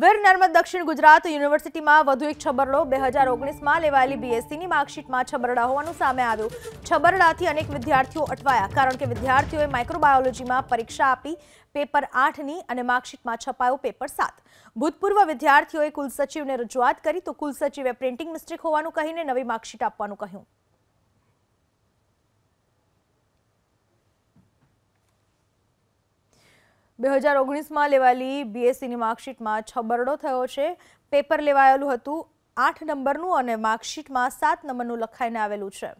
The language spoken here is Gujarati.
વર નર્મદ દક્ષિણ ગુજરાત યુનિવર્સિટી માં વધુ એક છબરલો 2019 માં લેવાઈલી बीएससी ની માર્કશીટ માં છબરડા હોવાનું સામે આવ્યું છબરડા થી અનેક વિદ્યાર્થીઓ અટવાયા કારણ કે વિદ્યાર્થીઓએ માઇક્રોબાયોલોજી માં પરીક્ષા આપી પેપર 8 ની અને માર્કશીટ માં છપાયો પેપર 7 ભૂતપૂર્વ વિદ્યાર્થીઓ એ કુલ સચિવ ને રજૂઆત કરી તો કુલ સચિવે પ્રિન્ટિંગ મિસ્ટીક હોવાનું કહીને નવી માર્કશીટ આપવાનું કહ્યું બે હજાર ઓગણીસમાં લેવાલી બીએસસીની e માર્કશીટમાં છ બરડો થયો છે પેપર લેવાયેલું હતું આઠ નંબરનું અને માર્કશીટમાં સાત નંબરનું લખાઈને આવેલું છે